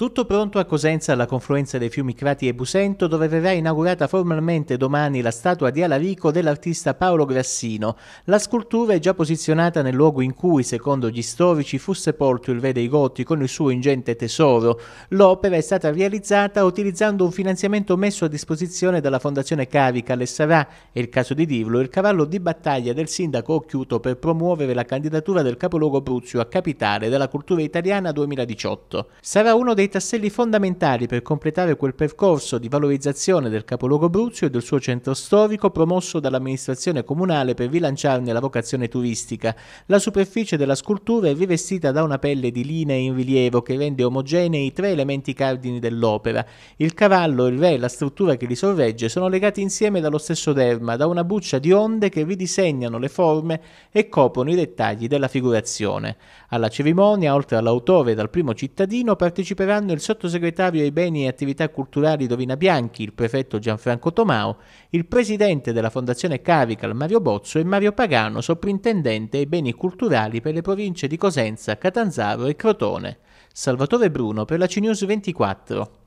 Tutto pronto a Cosenza alla confluenza dei fiumi Crati e Busento dove verrà inaugurata formalmente domani la statua di Alarico dell'artista Paolo Grassino. La scultura è già posizionata nel luogo in cui, secondo gli storici, fu sepolto il re dei Gotti con il suo ingente tesoro. L'opera è stata realizzata utilizzando un finanziamento messo a disposizione dalla Fondazione Carica Lessarà è il caso di dirlo, il cavallo di battaglia del sindaco Occhiuto per promuovere la candidatura del capoluogo Bruzio a capitale della cultura italiana 2018. Sarà uno dei tasselli fondamentali per completare quel percorso di valorizzazione del capoluogo Bruzio e del suo centro storico promosso dall'amministrazione comunale per rilanciarne la vocazione turistica. La superficie della scultura è rivestita da una pelle di linee in rilievo che rende omogenei i tre elementi cardini dell'opera. Il cavallo, il re e la struttura che li sorregge sono legati insieme dallo stesso derma, da una buccia di onde che ridisegnano le forme e coprono i dettagli della figurazione. Alla cerimonia, oltre all'autore e dal primo cittadino, parteciperanno anno il sottosegretario ai beni e attività culturali Dovina Bianchi, il prefetto Gianfranco Tomao, il presidente della Fondazione Cavical Mario Bozzo e Mario Pagano, soprintendente ai beni culturali per le province di Cosenza, Catanzaro e Crotone. Salvatore Bruno per la CNews 24.